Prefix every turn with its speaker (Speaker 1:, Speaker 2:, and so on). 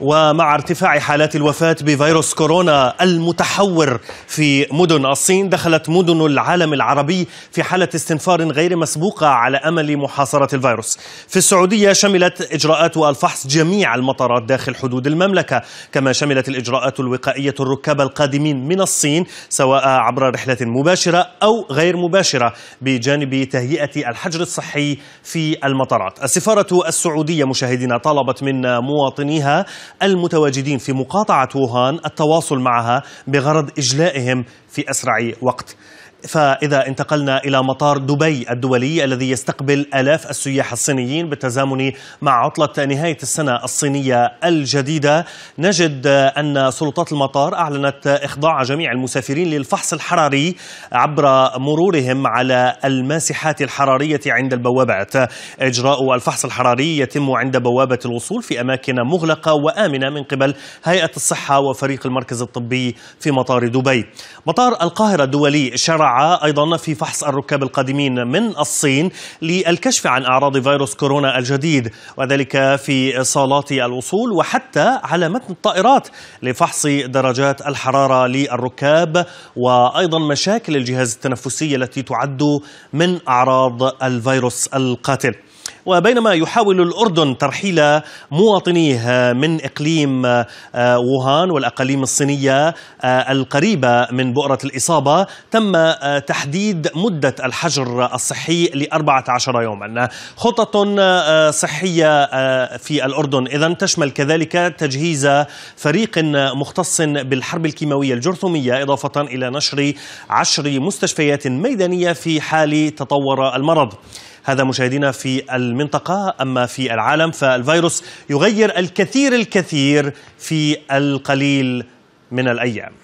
Speaker 1: ومع ارتفاع حالات الوفاة بفيروس كورونا المتحور في مدن الصين دخلت مدن العالم العربي في حالة استنفار غير مسبوقة على أمل محاصرة الفيروس في السعودية شملت إجراءات الفحص جميع المطارات داخل حدود المملكة كما شملت الإجراءات الوقائية الركاب القادمين من الصين سواء عبر رحلة مباشرة أو غير مباشرة بجانب تهيئة الحجر الصحي في المطارات السفارة السعودية مشاهدينا طلبت من مواطنيها المتواجدين في مقاطعة ووهان التواصل معها بغرض إجلائهم في أسرع وقت فإذا انتقلنا إلى مطار دبي الدولي الذي يستقبل آلاف السياح الصينيين بالتزامن مع عطلة نهاية السنة الصينية الجديدة نجد أن سلطات المطار أعلنت إخضاع جميع المسافرين للفحص الحراري عبر مرورهم على الماسحات الحرارية عند البوابات إجراء الفحص الحراري يتم عند بوابة الوصول في أماكن مغلقة وآمنة من قبل هيئة الصحة وفريق المركز الطبي في مطار دبي مطار القاهرة الدولي شرع أيضا في فحص الركاب القادمين من الصين للكشف عن أعراض فيروس كورونا الجديد وذلك في صالات الوصول وحتى على متن الطائرات لفحص درجات الحرارة للركاب وأيضا مشاكل الجهاز التنفسي التي تعد من أعراض الفيروس القاتل وبينما يحاول الأردن ترحيل مواطنيه من إقليم آه، ووهان والأقاليم الصينية آه، القريبة من بؤرة الإصابة تم آه، تحديد مدة الحجر الصحي لأربعة عشر يوما خطط صحية في الأردن إذا تشمل كذلك تجهيز فريق مختص بالحرب الكيماوية الجرثومية إضافة إلى نشر عشر مستشفيات ميدانية في حال تطور المرض هذا مشاهدينا في المنطقة أما في العالم فالفيروس يغير الكثير الكثير في القليل من الأيام